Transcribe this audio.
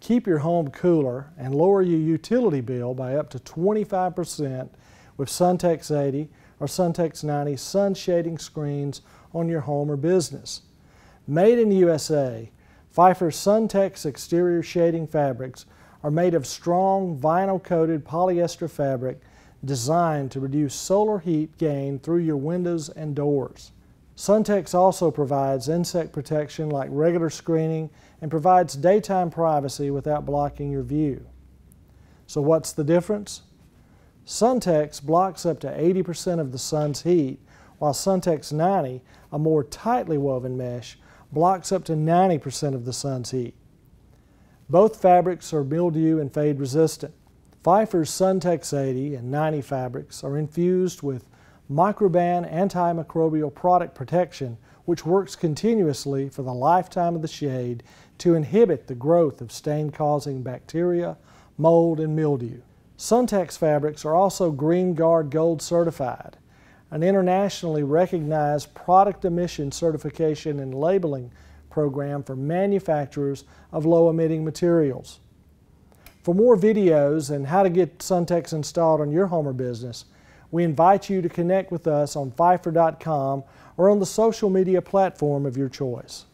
keep your home cooler, and lower your utility bill by up to 25% with Suntex 80 or Suntex 90 sun shading screens on your home or business. Made in the USA, Pfeiffer's Suntex exterior shading fabrics are made of strong vinyl coated polyester fabric designed to reduce solar heat gain through your windows and doors. Suntex also provides insect protection like regular screening and provides daytime privacy without blocking your view. So what's the difference? Suntex blocks up to 80% of the sun's heat, while Suntex 90, a more tightly woven mesh, blocks up to 90% of the sun's heat. Both fabrics are mildew and fade resistant. Pfeiffer's Suntex 80 and 90 fabrics are infused with Microban antimicrobial product protection, which works continuously for the lifetime of the shade to inhibit the growth of stain-causing bacteria, mold, and mildew. Suntex fabrics are also Green Guard Gold certified, an internationally recognized product emission certification and labeling program for manufacturers of low emitting materials. For more videos and how to get Suntex installed on your home or business, we invite you to connect with us on Pfeiffer.com or on the social media platform of your choice.